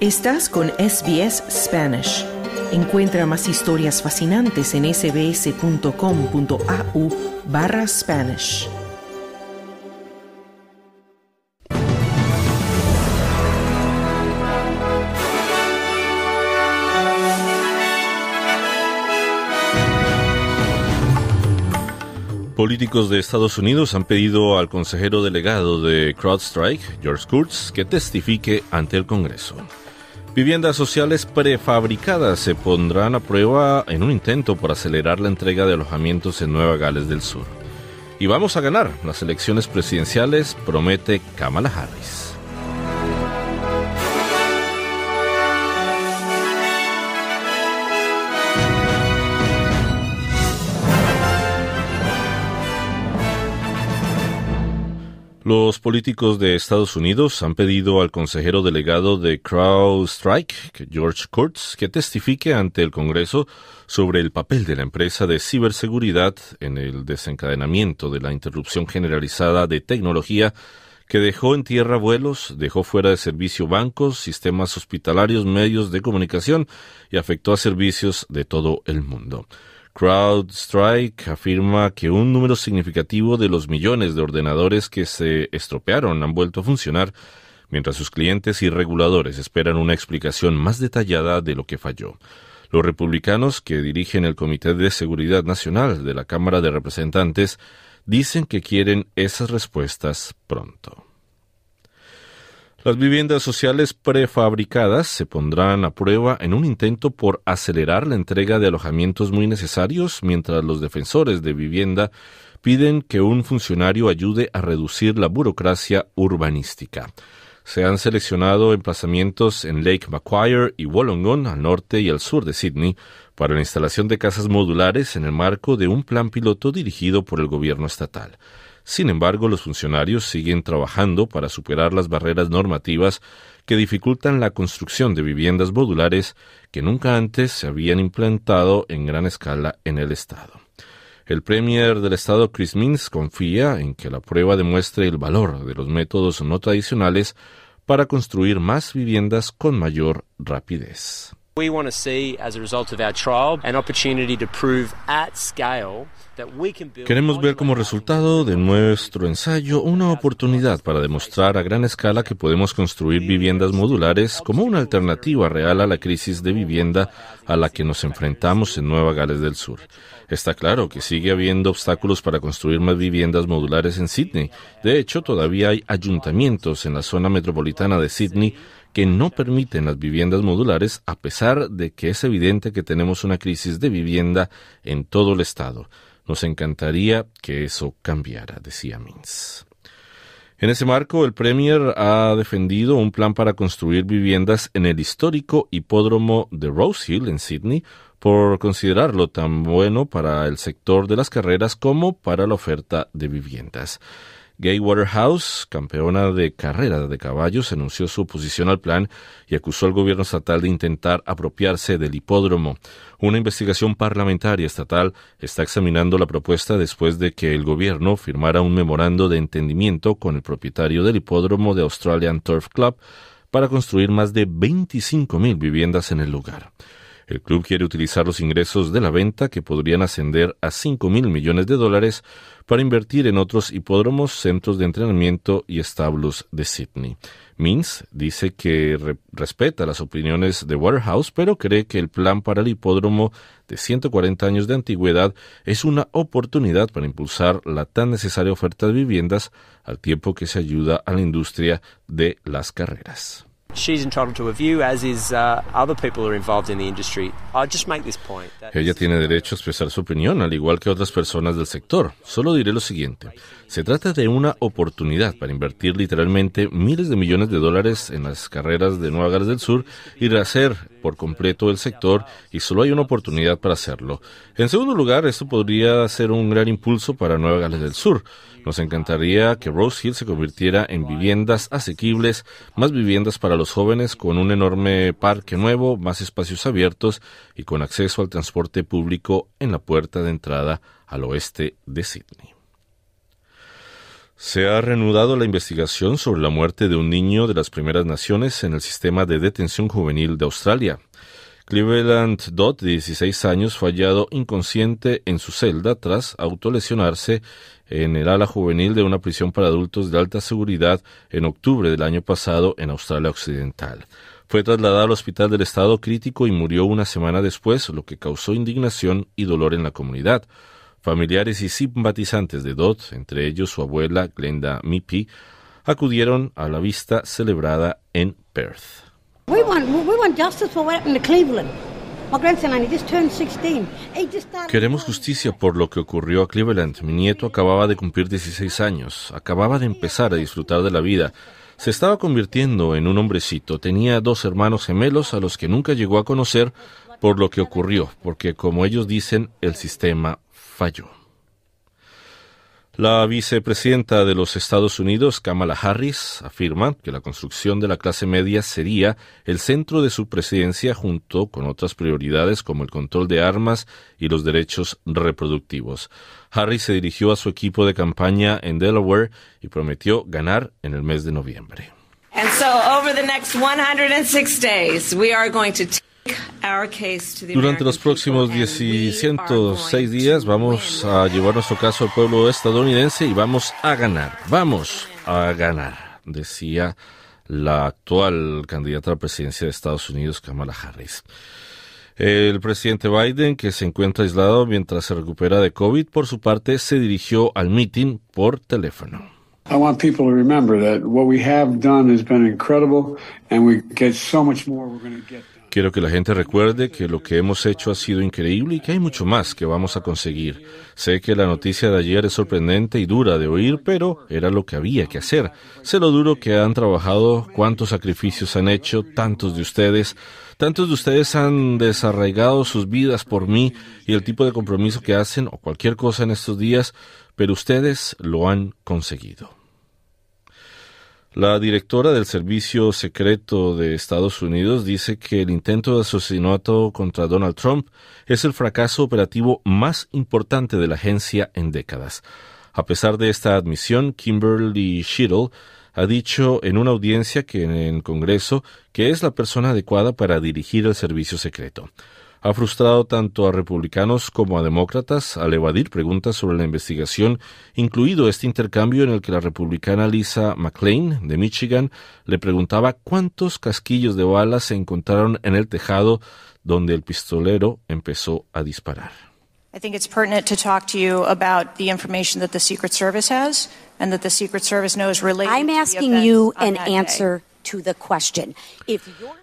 Estás con SBS Spanish. Encuentra más historias fascinantes en sbs.com.au barra Spanish. Políticos de Estados Unidos han pedido al consejero delegado de CrowdStrike, George Kurtz, que testifique ante el Congreso. Viviendas sociales prefabricadas se pondrán a prueba en un intento por acelerar la entrega de alojamientos en Nueva Gales del Sur. Y vamos a ganar las elecciones presidenciales, promete Kamala Harris. Los políticos de Estados Unidos han pedido al consejero delegado de CrowdStrike, George Kurtz, que testifique ante el Congreso sobre el papel de la empresa de ciberseguridad en el desencadenamiento de la interrupción generalizada de tecnología que dejó en tierra vuelos, dejó fuera de servicio bancos, sistemas hospitalarios, medios de comunicación y afectó a servicios de todo el mundo. CrowdStrike afirma que un número significativo de los millones de ordenadores que se estropearon han vuelto a funcionar, mientras sus clientes y reguladores esperan una explicación más detallada de lo que falló. Los republicanos que dirigen el Comité de Seguridad Nacional de la Cámara de Representantes dicen que quieren esas respuestas pronto. Las viviendas sociales prefabricadas se pondrán a prueba en un intento por acelerar la entrega de alojamientos muy necesarios, mientras los defensores de vivienda piden que un funcionario ayude a reducir la burocracia urbanística. Se han seleccionado emplazamientos en Lake Macquarie y Wollongong, al norte y al sur de Sydney, para la instalación de casas modulares en el marco de un plan piloto dirigido por el gobierno estatal. Sin embargo, los funcionarios siguen trabajando para superar las barreras normativas que dificultan la construcción de viviendas modulares que nunca antes se habían implantado en gran escala en el Estado. El Premier del Estado Chris Mintz confía en que la prueba demuestre el valor de los métodos no tradicionales para construir más viviendas con mayor rapidez. We want to see, as a result of our trial, an opportunity to prove at scale Queremos ver como resultado de nuestro ensayo una oportunidad para demostrar a gran escala que podemos construir viviendas modulares como una alternativa real a la crisis de vivienda a la que nos enfrentamos en Nueva Gales del Sur. Está claro que sigue habiendo obstáculos para construir más viviendas modulares en Sydney. De hecho, todavía hay ayuntamientos en la zona metropolitana de Sydney que no permiten las viviendas modulares a pesar de que es evidente que tenemos una crisis de vivienda en todo el estado. Nos encantaría que eso cambiara, decía Mins. En ese marco, el Premier ha defendido un plan para construir viviendas en el histórico hipódromo de Rosehill, en Sydney, por considerarlo tan bueno para el sector de las carreras como para la oferta de viviendas. Gay Waterhouse, campeona de carrera de caballos, anunció su oposición al plan y acusó al gobierno estatal de intentar apropiarse del hipódromo. Una investigación parlamentaria estatal está examinando la propuesta después de que el gobierno firmara un memorando de entendimiento con el propietario del hipódromo de Australian Turf Club para construir más de 25.000 viviendas en el lugar. El club quiere utilizar los ingresos de la venta, que podrían ascender a 5 mil millones de dólares, para invertir en otros hipódromos, centros de entrenamiento y establos de Sydney. Mins dice que respeta las opiniones de Waterhouse, pero cree que el plan para el hipódromo de 140 años de antigüedad es una oportunidad para impulsar la tan necesaria oferta de viviendas al tiempo que se ayuda a la industria de las carreras. Ella tiene derecho a expresar su opinión, al igual que otras personas del sector. Solo diré lo siguiente. Se trata de una oportunidad para invertir literalmente miles de millones de dólares en las carreras de Nueva Gales del Sur y hacer por completo el sector y solo hay una oportunidad para hacerlo. En segundo lugar, esto podría ser un gran impulso para Nueva Gales del Sur. Nos encantaría que Rose Hill se convirtiera en viviendas asequibles, más viviendas para los jóvenes con un enorme parque nuevo, más espacios abiertos y con acceso al transporte público en la puerta de entrada al oeste de Sydney. Se ha reanudado la investigación sobre la muerte de un niño de las primeras naciones en el sistema de detención juvenil de Australia. Cleveland Dodd, de 16 años, fue hallado inconsciente en su celda tras autolesionarse en el ala juvenil de una prisión para adultos de alta seguridad en octubre del año pasado en Australia Occidental. Fue trasladado al hospital del estado crítico y murió una semana después, lo que causó indignación y dolor en la comunidad. Familiares y simpatizantes de Dodd, entre ellos su abuela Glenda Mipi, acudieron a la vista celebrada en Perth. Queremos justicia por lo que ocurrió a Cleveland. Mi nieto acababa de cumplir 16 años, acababa de empezar a disfrutar de la vida. Se estaba convirtiendo en un hombrecito. Tenía dos hermanos gemelos a los que nunca llegó a conocer por lo que ocurrió, porque como ellos dicen, el sistema falló. La vicepresidenta de los Estados Unidos, Kamala Harris, afirma que la construcción de la clase media sería el centro de su presidencia junto con otras prioridades como el control de armas y los derechos reproductivos. Harris se dirigió a su equipo de campaña en Delaware y prometió ganar en el mes de noviembre. Durante los próximos 106 días vamos a llevar nuestro caso al pueblo estadounidense y vamos a ganar, vamos a ganar, decía la actual candidata a la presidencia de Estados Unidos, Kamala Harris. El presidente Biden, que se encuentra aislado mientras se recupera de COVID, por su parte se dirigió al meeting por teléfono. Quiero que la gente recuerde que lo que hemos hecho ha sido increíble y que hay mucho más que vamos a conseguir. Sé que la noticia de ayer es sorprendente y dura de oír, pero era lo que había que hacer. Sé lo duro que han trabajado, cuántos sacrificios han hecho, tantos de ustedes. Tantos de ustedes han desarraigado sus vidas por mí y el tipo de compromiso que hacen o cualquier cosa en estos días, pero ustedes lo han conseguido. La directora del Servicio Secreto de Estados Unidos dice que el intento de asesinato contra Donald Trump es el fracaso operativo más importante de la agencia en décadas. A pesar de esta admisión, Kimberly Schittle ha dicho en una audiencia que en el Congreso que es la persona adecuada para dirigir el servicio secreto ha frustrado tanto a republicanos como a demócratas al evadir preguntas sobre la investigación, incluido este intercambio en el que la republicana Lisa McLean, de Michigan, le preguntaba cuántos casquillos de balas se encontraron en el tejado donde el pistolero empezó a disparar.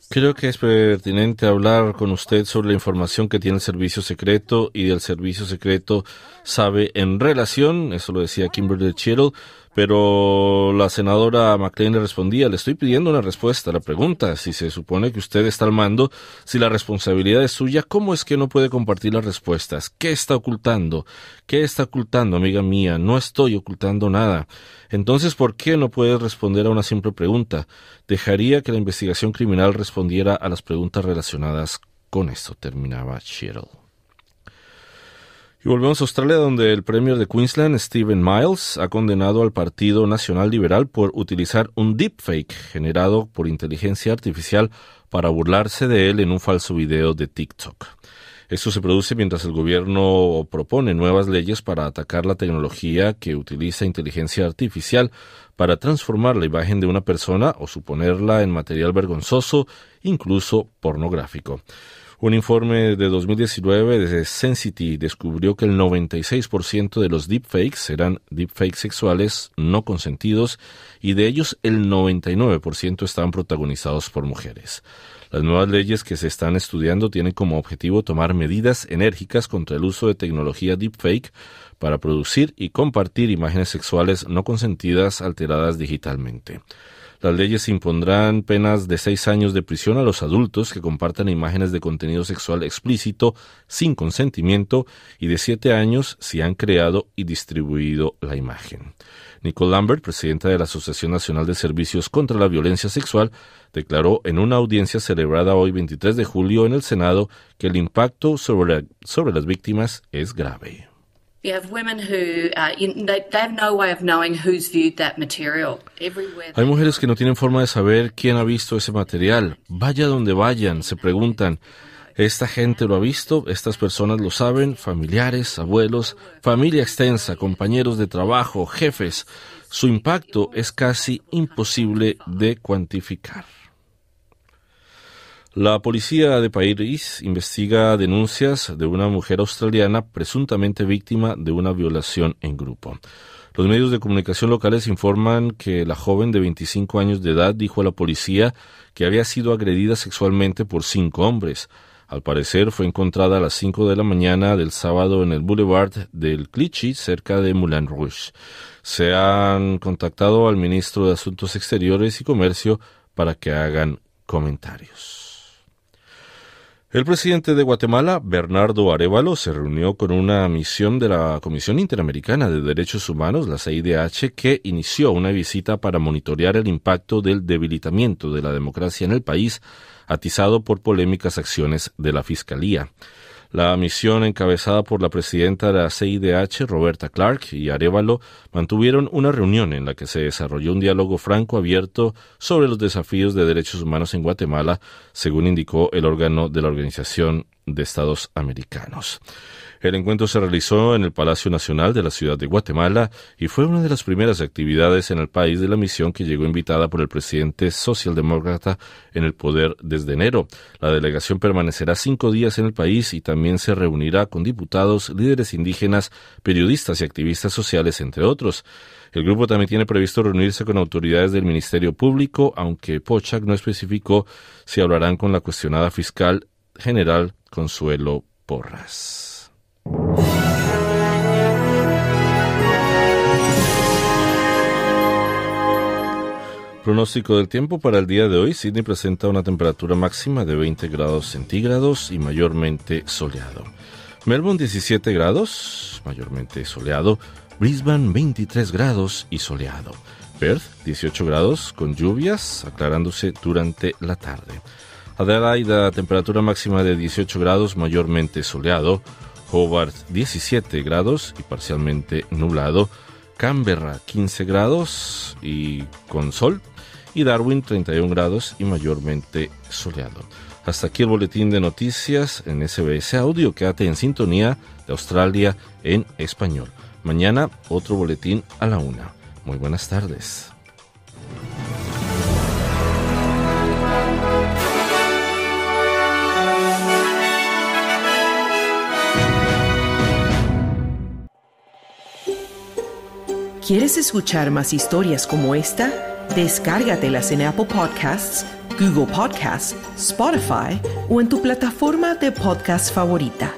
Creo que es pertinente hablar con usted sobre la información que tiene el servicio secreto y del servicio secreto sabe en relación, eso lo decía Kimberly Chittle, pero la senadora McLean le respondía, le estoy pidiendo una respuesta a la pregunta, si se supone que usted está al mando, si la responsabilidad es suya, ¿cómo es que no puede compartir las respuestas? ¿Qué está ocultando? ¿Qué está ocultando, amiga mía? No estoy ocultando nada. Entonces, ¿por qué no puede responder a una simple pregunta? Dejaría que la investigación criminal respondiera a las preguntas relacionadas con esto, terminaba Cheryl. Y volvemos a Australia, donde el Premier de Queensland, Stephen Miles, ha condenado al Partido Nacional Liberal por utilizar un deepfake generado por inteligencia artificial para burlarse de él en un falso video de TikTok. Esto se produce mientras el gobierno propone nuevas leyes para atacar la tecnología que utiliza inteligencia artificial para transformar la imagen de una persona o suponerla en material vergonzoso, incluso pornográfico. Un informe de 2019 de Sensity descubrió que el 96% de los deepfakes eran deepfakes sexuales no consentidos y de ellos el 99% estaban protagonizados por mujeres. Las nuevas leyes que se están estudiando tienen como objetivo tomar medidas enérgicas contra el uso de tecnología deepfake para producir y compartir imágenes sexuales no consentidas alteradas digitalmente. Las leyes impondrán penas de seis años de prisión a los adultos que compartan imágenes de contenido sexual explícito sin consentimiento y de siete años si han creado y distribuido la imagen. Nicole Lambert, presidenta de la Asociación Nacional de Servicios contra la Violencia Sexual, declaró en una audiencia celebrada hoy 23 de julio en el Senado que el impacto sobre, sobre las víctimas es grave. Hay mujeres que no tienen forma de saber quién ha visto ese material. Vaya donde vayan, se preguntan. Esta gente lo ha visto, estas personas lo saben, familiares, abuelos, familia extensa, compañeros de trabajo, jefes. Su impacto es casi imposible de cuantificar. La policía de París investiga denuncias de una mujer australiana presuntamente víctima de una violación en grupo. Los medios de comunicación locales informan que la joven de 25 años de edad dijo a la policía que había sido agredida sexualmente por cinco hombres. Al parecer fue encontrada a las 5 de la mañana del sábado en el Boulevard del Clichy, cerca de Moulin Rouge. Se han contactado al ministro de Asuntos Exteriores y Comercio para que hagan comentarios. El presidente de Guatemala, Bernardo Arevalo, se reunió con una misión de la Comisión Interamericana de Derechos Humanos, la CIDH, que inició una visita para monitorear el impacto del debilitamiento de la democracia en el país, atizado por polémicas acciones de la Fiscalía. La misión encabezada por la presidenta de la CIDH, Roberta Clark, y Arevalo mantuvieron una reunión en la que se desarrolló un diálogo franco abierto sobre los desafíos de derechos humanos en Guatemala, según indicó el órgano de la Organización de Estados Americanos. El encuentro se realizó en el Palacio Nacional de la Ciudad de Guatemala y fue una de las primeras actividades en el país de la misión que llegó invitada por el presidente socialdemócrata en el poder desde enero. La delegación permanecerá cinco días en el país y también se reunirá con diputados, líderes indígenas, periodistas y activistas sociales, entre otros. El grupo también tiene previsto reunirse con autoridades del Ministerio Público, aunque Pochak no especificó si hablarán con la cuestionada fiscal general Consuelo Porras. Pronóstico del tiempo para el día de hoy. Sydney presenta una temperatura máxima de 20 grados centígrados y mayormente soleado. Melbourne 17 grados, mayormente soleado. Brisbane 23 grados y soleado. Perth 18 grados con lluvias aclarándose durante la tarde. Adelaide temperatura máxima de 18 grados, mayormente soleado. Hobart 17 grados y parcialmente nublado, Canberra 15 grados y con sol y Darwin 31 grados y mayormente soleado. Hasta aquí el boletín de noticias en SBS Audio. Quédate en sintonía de Australia en español. Mañana otro boletín a la una. Muy buenas tardes. ¿Quieres escuchar más historias como esta? Descárgatelas en Apple Podcasts, Google Podcasts, Spotify o en tu plataforma de podcast favorita.